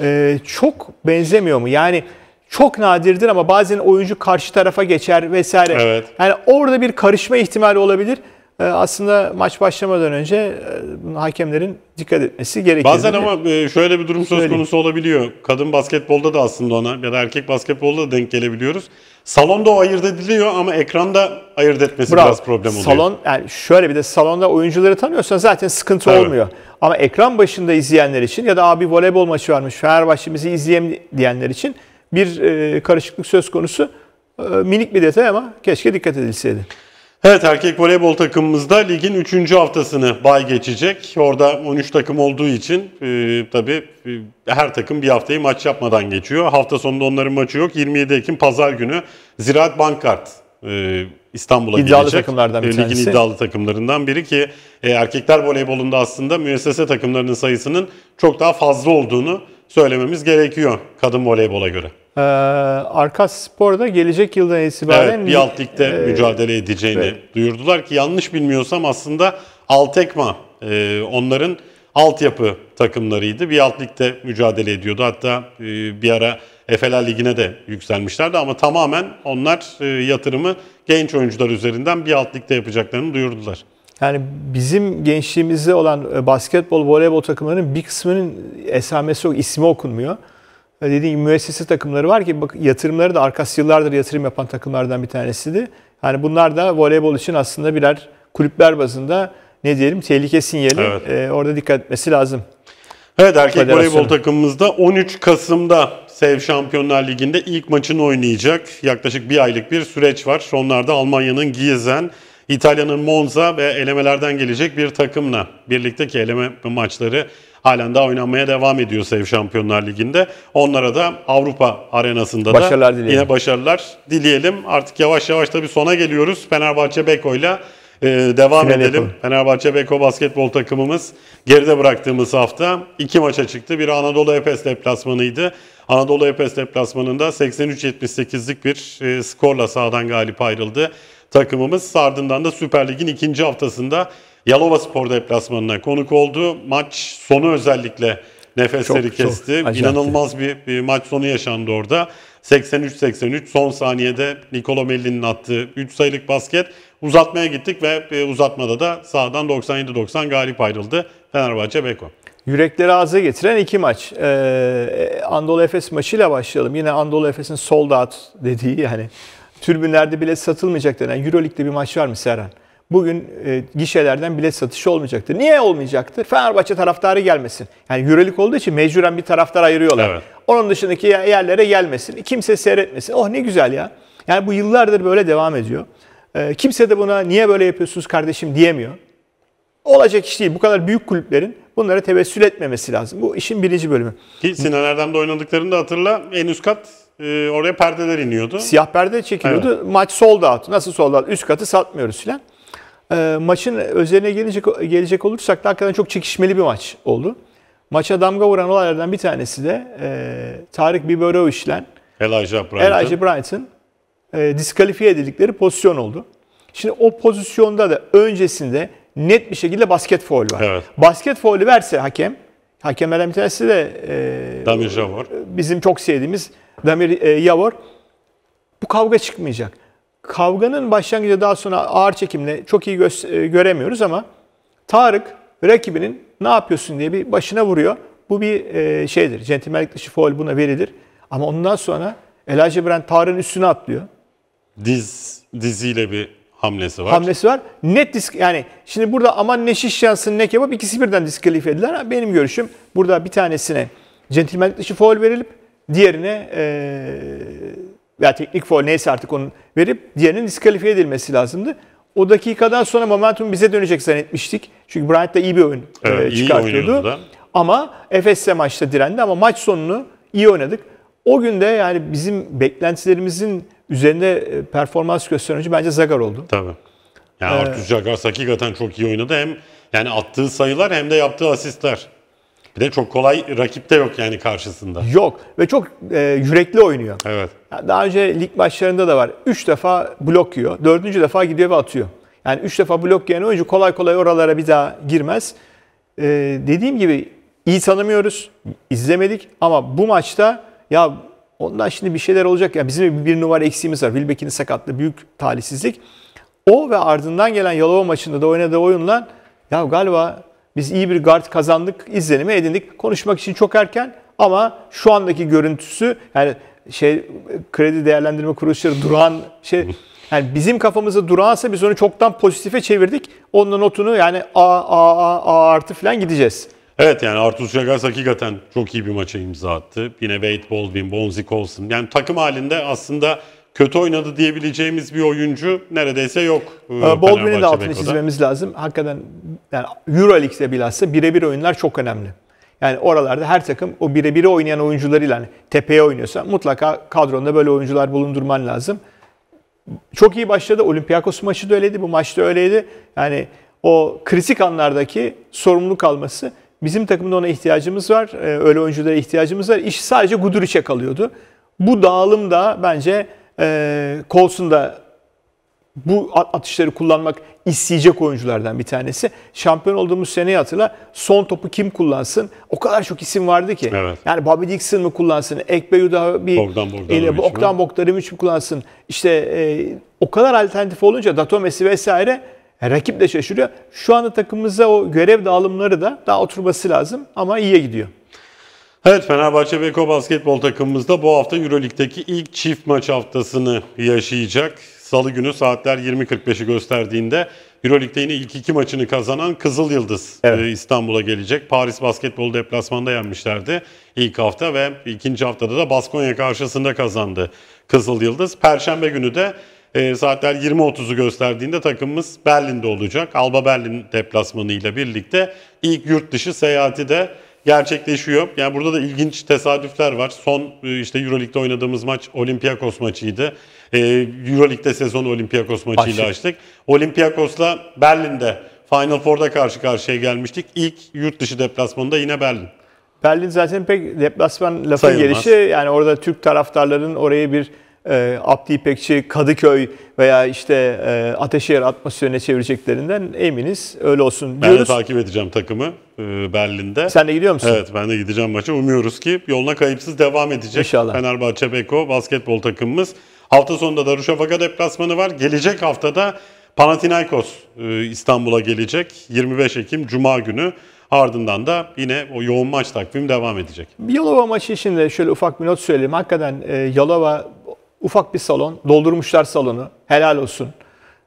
e, çok benzemiyor mu? Yani çok nadirdir ama bazen oyuncu karşı tarafa geçer vesaire. Evet. Yani orada bir karışma ihtimali olabilir. E, aslında maç başlamadan önce e, hakemlerin dikkat etmesi gerekiyor. Bazen ama e, şöyle bir durum söz konusu olabiliyor. Kadın basketbolda da aslında ona ya da erkek basketbolda da denk gelebiliyoruz. Salonda o ayırt ediliyor ama ekranda ayırt etmesi Bravo. biraz problem oluyor. Salon yani şöyle bir de salonda oyuncuları tanıyorsan zaten sıkıntı evet. olmuyor. Ama ekran başında izleyenler için ya da abi voleybol maçı varmış Fenerbahçe bizi izleyem diyenler için bir e, karışıklık söz konusu. E, minik bir detay ama keşke dikkat edilseydi. Evet erkek voleybol takımımızda ligin 3. haftasını bay geçecek. Orada 13 takım olduğu için e, tabii e, her takım bir haftayı maç yapmadan geçiyor. Hafta sonunda onların maçı yok. 27 Ekim Pazar günü Ziraat Bankart e, İstanbul'a gelecek. İddialı takımlardan e, bir tanesi. Ligin iddialı takımlarından biri ki e, erkekler voleybolunda aslında müessese takımlarının sayısının çok daha fazla olduğunu söylememiz gerekiyor kadın voleybola göre. Ee, Arkas Spor'da gelecek yıldan itibaren evet, bir alt ligde e, mücadele edeceğini evet. duyurdular ki yanlış bilmiyorsam aslında Altekma e, onların altyapı takımlarıydı. Bir alt ligde mücadele ediyordu. Hatta e, bir ara Efela Ligi'ne de yükselmişlerdi ama tamamen onlar e, yatırımı genç oyuncular üzerinden bir alt ligde yapacaklarını duyurdular. Yani bizim gençliğimizde olan e, basketbol, voleybol takımlarının bir kısmının esamesi yok, ismi okunmuyor dediğim gibi müessese takımları var ki bak yatırımları da arkası yıllardır yatırım yapan takımlardan bir tanesiydi. Yani bunlar da voleybol için aslında birer kulüpler bazında ne diyelim tehlike sinyali. Evet. E, orada dikkat etmesi lazım. Evet erkek voleybol takımımızda 13 Kasım'da Sev Şampiyonlar Ligi'nde ilk maçını oynayacak. Yaklaşık bir aylık bir süreç var. Onlarda Almanya'nın Giezen, İtalya'nın Monza ve elemelerden gelecek bir takımla birlikteki eleme maçları Halen daha oynanmaya devam ediyor Sev Şampiyonlar Ligi'nde. Onlara da Avrupa arenasında başarılar da dileyelim. yine başarılar dileyelim. Artık yavaş yavaş tabii sona geliyoruz. Fenerbahçe Beko'yla ee, devam Final edelim. Yapalım. Fenerbahçe Beko basketbol takımımız geride bıraktığımız hafta iki maça çıktı. bir Anadolu Efes deplasmanıydı. Anadolu Efes deplasmanında 83-78'lik bir e, skorla sahadan galip ayrıldı takımımız. Ardından da Süper Lig'in ikinci haftasında Yalova Spor deplasmanına konuk oldu. Maç sonu özellikle nefesleri çok, kesti. Çok İnanılmaz bir, bir maç sonu yaşandı orada. 83-83 son saniyede Nicolo Melli'nin attığı 3 sayılık basket. Uzatmaya gittik ve e, uzatmada da sahadan 97-90 galip ayrıldı Fenerbahçe Beko. Yürekleri ağza getiren iki maç. Ee, Anadolu Efes maçıyla başlayalım. Yine Anadolu Efes'in sold out dediği yani türbünlerde bile satılmayacak denen Euroleague'de bir maç var mı Serhan? bugün e, gişelerden bilet satışı olmayacaktır. Niye olmayacaktır? Fenerbahçe taraftarı gelmesin. Yani yürelik olduğu için mecburen bir taraftar ayırıyorlar. Evet. Onun dışındaki yerlere gelmesin. Kimse seyretmesin. Oh ne güzel ya. Yani bu yıllardır böyle devam ediyor. E, kimse de buna niye böyle yapıyorsunuz kardeşim diyemiyor. Olacak iş değil. Bu kadar büyük kulüplerin bunlara tevessül etmemesi lazım. Bu işin birinci bölümü. Ki Sinan Erdem'de oynadıklarını da hatırla. En üst kat e, oraya perdeler iniyordu. Siyah perde çekiliyordu. Evet. Maç sol dağıtı. Nasıl sol dağıtı? Üst katı satmıyoruz filan. E, maçın özeline gelecek gelecek olursak da hakikaten çok çekişmeli bir maç oldu. Maça damga vuran olaylardan bir tanesi de e, Tarık Biberovic'le Elijah Brighton. Elijah Bryant e, diskalifiye edildikleri pozisyon oldu. Şimdi o pozisyonda da öncesinde net bir şekilde basket foul var. Evet. Basket faulü verse hakem, hakemlerden bir tanesi de e, Damir Javor. bizim çok sevdiğimiz Damir e, Yavor bu kavga çıkmayacak kavganın başlangıcı daha sonra ağır çekimle çok iyi e, göremiyoruz ama Tarık rakibinin ne yapıyorsun diye bir başına vuruyor. Bu bir e, şeydir. Centilmenlik dışı foul buna verilir. Ama ondan sonra Elijah Brand Tarık'ın üstüne atlıyor. Diz, diziyle bir hamlesi var. Hamlesi var. Net disk yani şimdi burada aman ne şiş yansın ne kebap ikisi birden diskalifiye edilen benim görüşüm burada bir tanesine centilmenlik dışı foul verilip diğerine e, veya teknik foul neyse artık onu verip diğerinin diskalifiye edilmesi lazımdı. O dakikadan sonra momentum bize dönecek zannetmiştik. Çünkü Bryant da iyi bir oyun e, evet, çıkartıyordu. Ama Efes'le maçta direndi ama maç sonunu iyi oynadık. O günde yani bizim beklentilerimizin üzerinde e, performans gösteren bence Zagar oldu. Tabii. Yani ee, Artur Zagar hakikaten çok iyi oynadı. Hem yani attığı sayılar hem de yaptığı asistler. Bir de çok kolay rakip de yok yani karşısında. Yok ve çok e, yürekli oynuyor. Evet. Yani daha önce lig maçlarında da var. 3 defa blok yiyor. 4. defa gidiyor ve atıyor. Yani 3 defa blok yiyen oyuncu kolay kolay oralara bir daha girmez. E, dediğim gibi iyi tanımıyoruz. izlemedik ama bu maçta ya ondan şimdi bir şeyler olacak. Yani bizim bir numara eksiğimiz var. Wilbeck'in sakatlığı büyük talihsizlik. O ve ardından gelen Yalova maçında da oynadığı oyunla ya galiba biz iyi bir guard kazandık, izlenimi edindik. Konuşmak için çok erken ama şu andaki görüntüsü yani şey kredi değerlendirme kuruluşları duran şey yani bizim kafamızda durağansa biz onu çoktan pozitife çevirdik. Onun notunu yani A, A, A, A artı falan gideceğiz. Evet yani Artur Şagas hakikaten çok iyi bir maça imza attı. Yine Wade Baldwin, Bonzi Colson. Yani takım halinde aslında kötü oynadı diyebileceğimiz bir oyuncu neredeyse yok. E, ee, Baldwin'i de altını çizmemiz lazım. Hakikaten yani Euroleague'de bilhassa birebir oyunlar çok önemli. Yani oralarda her takım o birebir oynayan oyuncularıyla yani tepeye oynuyorsa mutlaka kadronda böyle oyuncular bulundurman lazım. Çok iyi başladı. Olympiakos maçı da öyleydi. Bu maçta öyleydi. Yani o kritik anlardaki sorumluluk alması bizim takımda ona ihtiyacımız var. E, öyle oyunculara ihtiyacımız var. İş sadece Guduric'e kalıyordu. Bu dağılım da bence e, ee, Colson bu atışları kullanmak isteyecek oyunculardan bir tanesi. Şampiyon olduğumuz seneyi hatırla. Son topu kim kullansın? O kadar çok isim vardı ki. Evet. Yani Bobby Dixon mı kullansın? Ekbe Yuda bir Bogdan Bogdanovic Bogdan Bogdanovic mi kullansın? İşte e, o kadar alternatif olunca Datomesi vesaire e, rakip de şaşırıyor. Şu anda takımımızda o görev dağılımları da daha oturması lazım ama iyiye gidiyor. Evet Fenerbahçe Beko basketbol takımımız da bu hafta Euroleague'deki ilk çift maç haftasını yaşayacak. Salı günü saatler 20.45'i gösterdiğinde Euroleague'de yine ilk iki maçını kazanan Kızıl Yıldız evet. E, İstanbul'a gelecek. Paris basketbol deplasmanda yenmişlerdi ilk hafta ve ikinci haftada da Baskonya karşısında kazandı Kızıl Yıldız. Perşembe günü de e, saatler 20.30'u gösterdiğinde takımımız Berlin'de olacak. Alba Berlin deplasmanı ile birlikte ilk yurt dışı seyahati de gerçekleşiyor. Yani burada da ilginç tesadüfler var. Son e, işte Euroleague'de oynadığımız maç Olympiakos maçıydı. Ee, Euroleague'de sezon Olympiakos maçıyla Açık. açtık. Olympiakos'la Berlin'de Final Four'da karşı karşıya gelmiştik. İlk yurt dışı deplasmanında yine Berlin. Berlin zaten pek deplasman lafın Sayılmaz. gelişi yani orada Türk taraftarların orayı bir e, Abdi İpekçi, Kadıköy veya işte e, Ateşehir atmosferine çevireceklerinden eminiz. Öyle olsun diyoruz. Ben de takip edeceğim takımı e, Berlin'de. Sen de gidiyor musun? Evet ben de gideceğim maça. Umuyoruz ki yoluna kayıpsız devam edecek. İnşallah. Fenerbahçe Beko basketbol takımımız. Hafta sonunda Darüşşafaka deplasmanı var. Gelecek haftada Panathinaikos e, İstanbul'a gelecek. 25 Ekim Cuma günü. Ardından da yine o yoğun maç takvim devam edecek. Yalova maçı için de şöyle ufak bir not söyleyeyim. Hakikaten e, Yalova Ufak bir salon. Doldurmuşlar salonu. Helal olsun.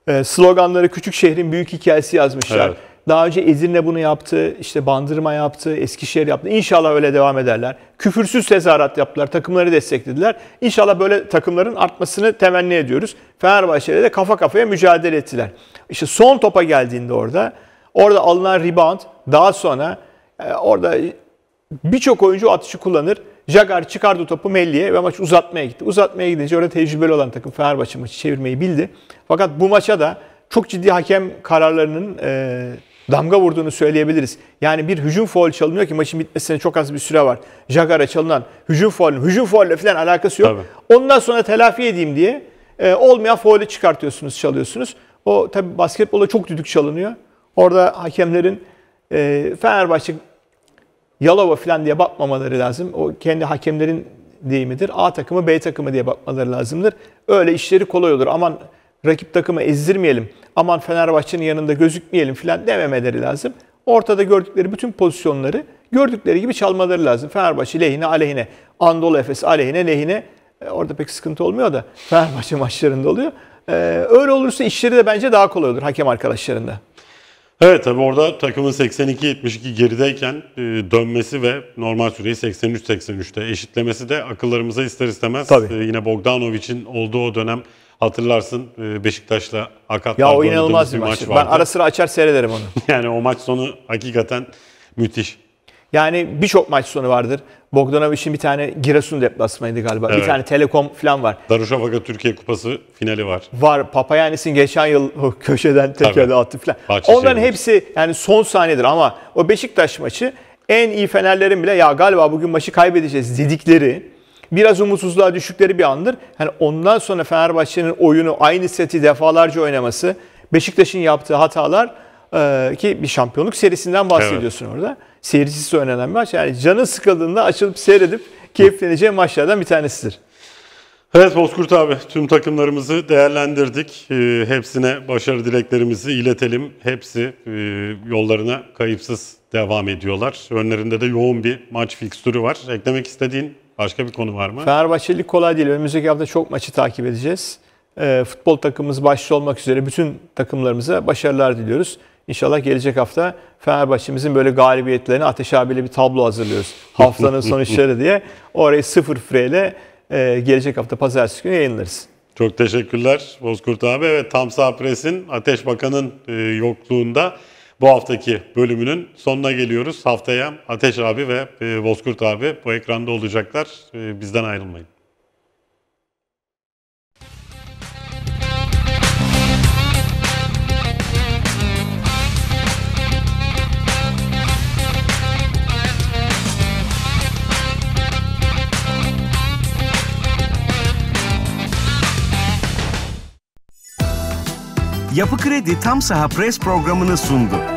E, sloganları küçük şehrin büyük hikayesi yazmışlar. Evet. Daha önce Edirne bunu yaptı, işte Bandırma yaptı, Eskişehir yaptı. İnşallah öyle devam ederler. Küfürsüz tezahürat yaptılar, takımları desteklediler. İnşallah böyle takımların artmasını temenni ediyoruz. Fenerbahçe'de de kafa kafaya mücadele ettiler. İşte son topa geldiğinde orada, orada alınan rebound daha sonra e, orada birçok oyuncu atışı kullanır. Jagar çıkardı topu Melli'ye ve maç uzatmaya gitti. Uzatmaya gidince orada tecrübeli olan takım Fenerbahçe maçı çevirmeyi bildi. Fakat bu maça da çok ciddi hakem kararlarının e, damga vurduğunu söyleyebiliriz. Yani bir hücum faul çalınıyor ki maçın bitmesine çok az bir süre var. Jagar'a çalınan hücum faulün, hücum faulle falan alakası yok. Tabii. Ondan sonra telafi edeyim diye e, olmayan faulü çıkartıyorsunuz, çalıyorsunuz. O tabii basketbolda çok düdük çalınıyor. Orada hakemlerin e, Fenerbahçe Yalova falan diye bakmamaları lazım. O kendi hakemlerin deyimidir. A takımı B takımı diye bakmaları lazımdır. Öyle işleri kolay olur. Aman rakip takımı ezdirmeyelim. Aman Fenerbahçe'nin yanında gözükmeyelim falan dememeleri lazım. Ortada gördükleri bütün pozisyonları gördükleri gibi çalmaları lazım. Fenerbahçe lehine aleyhine, Anadolu Efes aleyhine lehine e, orada pek sıkıntı olmuyor da Fenerbahçe *laughs* maçlarında oluyor. E, öyle olursa işleri de bence daha kolay olur hakem arkadaşlarında. Evet tabi orada takımın 82-72 gerideyken e, dönmesi ve normal süreyi 83-83'te eşitlemesi de akıllarımıza ister istemez tabii. E, yine Bogdanovic'in olduğu o dönem hatırlarsın e, Beşiktaş'la Akatlar Ya o inanılmaz bir maç. maç vardı. ben ara sıra açar seyrederim onu. *laughs* yani o maç sonu hakikaten müthiş. Yani birçok maç sonu vardır. Bogdanovic'in bir tane Giresun deplasmanıydı galiba. Evet. Bir tane Telekom falan var. Darüşşafaka Türkiye Kupası finali var. Var. Papayanis'in geçen yıl *laughs* köşeden tekrar attı falan. Bahçeşehir Onların şey hepsi yani son saniyedir ama o Beşiktaş maçı en iyi Fenerlerin bile ya galiba bugün maçı kaybedeceğiz dedikleri biraz umutsuzluğa düşükleri bir andır. Yani ondan sonra Fenerbahçe'nin oyunu aynı seti defalarca oynaması, Beşiktaş'ın yaptığı hatalar ee, ki bir şampiyonluk serisinden bahsediyorsun evet. orada. Seyircisi oynanan maç. Yani canı sıkıldığında açılıp seyredip keyifleneceği maçlardan bir tanesidir. Evet Bozkurt abi tüm takımlarımızı değerlendirdik. Ee, hepsine başarı dileklerimizi iletelim. Hepsi e, yollarına kayıpsız devam ediyorlar. Önlerinde de yoğun bir maç fikstürü var. Eklemek istediğin başka bir konu var mı? Fenerbahçelik kolay değil. Önümüzdeki hafta çok maçı takip edeceğiz. E, futbol takımımız başta olmak üzere bütün takımlarımıza başarılar diliyoruz. İnşallah gelecek hafta Fenerbahçe'mizin böyle galibiyetlerini Ateş abiyle bir tablo hazırlıyoruz. *laughs* Haftanın sonuçları diye. Orayı sıfır freyle e, gelecek hafta pazartesi günü yayınlarız. Çok teşekkürler Bozkurt abi. Evet Tam Sağ Ateş Bakan'ın e, yokluğunda bu haftaki bölümünün sonuna geliyoruz. Haftaya Ateş abi ve e, Bozkurt abi bu ekranda olacaklar. E, bizden ayrılmayın. Yapı Kredi Tam Saha Press programını sundu.